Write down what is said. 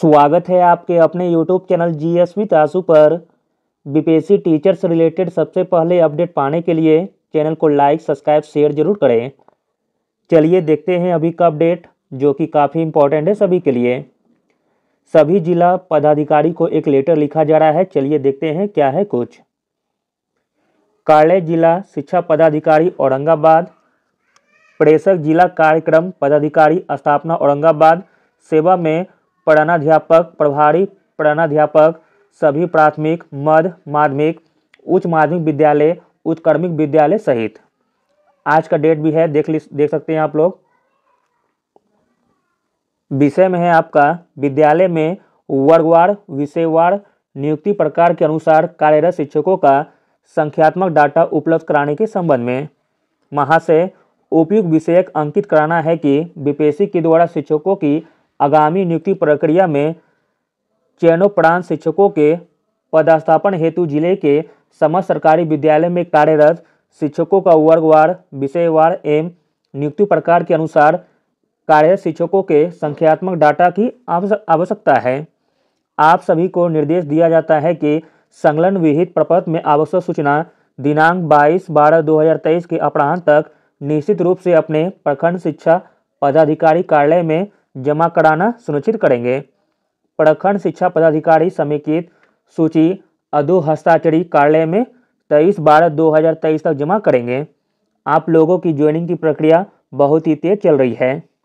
स्वागत है आपके अपने YouTube channel G S V तासु पर बी टीचर से रिलेटेड सबसे पहले अपडेट पाने के लिए चैनल को लाइक सब्सक्राइब शेयर जरूर करें चलिए देखते हैं अभी का अपडेट जो कि काफ़ी इम्पोर्टेंट है सभी के लिए सभी जिला पदाधिकारी को एक लेटर लिखा जा रहा है चलिए देखते हैं क्या है कुछ कार्य जिला शिक्षा पदाधिकारी औरंगाबाद प्रेषक जिला कार्यक्रम पदाधिकारी स्थापना औरंगाबाद सेवा में प्रणाध्यापक प्रभारी प्रणाध्यापक सभी प्राथमिक मध्य माध्यमिक उच्च माध्यमिक विद्यालय उत्क्रमिक विद्यालय सहित आज का डेट भी है देख ली देख सकते हैं आप लोग विषय में है आपका विद्यालय में वर्गवार विषयवार नियुक्ति प्रकार के अनुसार कार्यरत शिक्षकों का संख्यात्मक डाटा उपलब्ध कराने के संबंध में महाशय उपयुक्त विषयक अंकित कराना है कि बीपीएससी के द्वारा शिक्षकों की आगामी नियुक्ति प्रक्रिया में चयनोपरांत शिक्षकों के पदस्थापन हेतु जिले के समस्त सरकारी विद्यालय में कार्यरत शिक्षकों का वर्गवार विषयवार एवं नियुक्ति प्रकार के अनुसार कार्यरत शिक्षकों के संख्यात्मक डाटा की आवश्यकता है आप सभी को निर्देश दिया जाता है कि संलग्न विहित प्रपत्र में आवश्यक सूचना दिनांक 22 बारह 2023 के अपराह तक निश्चित रूप से अपने प्रखंड शिक्षा पदाधिकारी कार्यालय में जमा कराना सुनिश्चित करेंगे प्रखंड शिक्षा पदाधिकारी समेकित सूची अधो हस्ताक्षरी कार्यालय में तेईस बारह दो हज़ार तेईस तक जमा करेंगे आप लोगों की ज्वाइनिंग की प्रक्रिया बहुत ही तेज चल रही है